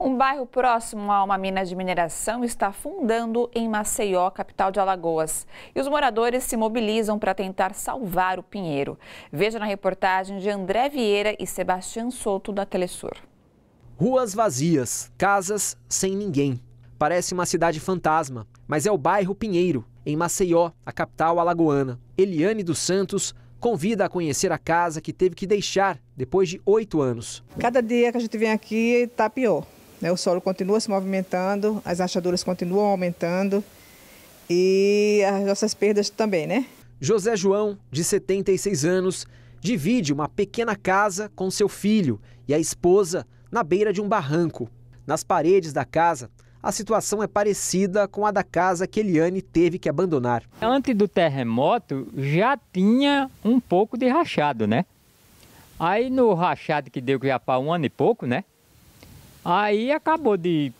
Um bairro próximo a uma mina de mineração está afundando em Maceió, capital de Alagoas. E os moradores se mobilizam para tentar salvar o pinheiro. Veja na reportagem de André Vieira e Sebastião Souto da Telesur. Ruas vazias, casas sem ninguém. Parece uma cidade fantasma, mas é o bairro Pinheiro, em Maceió, a capital alagoana. Eliane dos Santos convida a conhecer a casa que teve que deixar depois de oito anos. Cada dia que a gente vem aqui está pior. Né? O solo continua se movimentando, as rachaduras continuam aumentando e as nossas perdas também, né? José João, de 76 anos, divide uma pequena casa com seu filho e a esposa na beira de um barranco. Nas paredes da casa, a situação é parecida com a da casa que Eliane teve que abandonar. Antes do terremoto, já tinha um pouco de rachado, né? Aí no rachado que deu já para um ano e pouco, né? Aí acabou de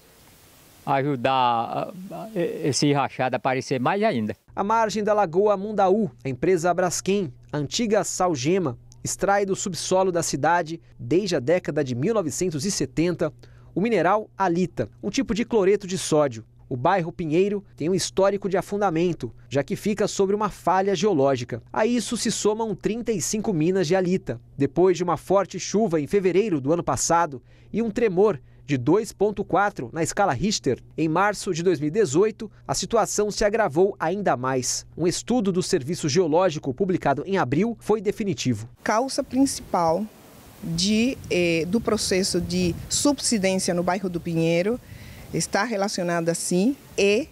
ajudar ah, ah, esse rachado a aparecer mais ainda. A margem da Lagoa Mundaú, a empresa Braskem, a antiga Salgema, extrai do subsolo da cidade, desde a década de 1970, o mineral alita, um tipo de cloreto de sódio. O bairro Pinheiro tem um histórico de afundamento, já que fica sobre uma falha geológica. A isso se somam 35 minas de alita. Depois de uma forte chuva em fevereiro do ano passado e um tremor de 2,4 na escala Richter. Em março de 2018, a situação se agravou ainda mais. Um estudo do Serviço Geológico, publicado em abril, foi definitivo. Causa principal de, eh, do processo de subsidência no bairro do Pinheiro está relacionada, sim, e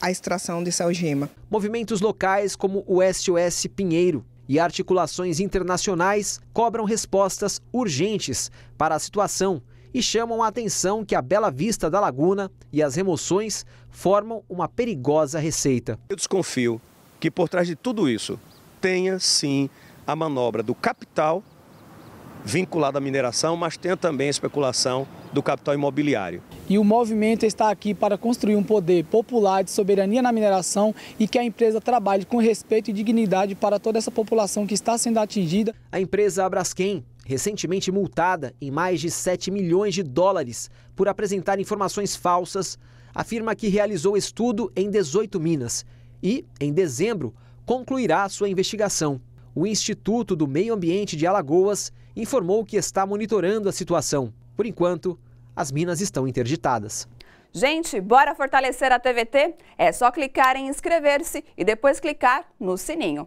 a extração de salgema Movimentos locais como o SOS Pinheiro e articulações internacionais cobram respostas urgentes para a situação e chamam a atenção que a bela vista da laguna e as remoções formam uma perigosa receita. Eu desconfio que por trás de tudo isso tenha sim a manobra do capital vinculado à mineração, mas tenha também a especulação do capital imobiliário. E o movimento está aqui para construir um poder popular de soberania na mineração e que a empresa trabalhe com respeito e dignidade para toda essa população que está sendo atingida. A empresa Abraskem recentemente multada em mais de 7 milhões de dólares por apresentar informações falsas, afirma que realizou estudo em 18 minas e, em dezembro, concluirá sua investigação. O Instituto do Meio Ambiente de Alagoas informou que está monitorando a situação. Por enquanto, as minas estão interditadas. Gente, bora fortalecer a TVT? É só clicar em inscrever-se e depois clicar no sininho.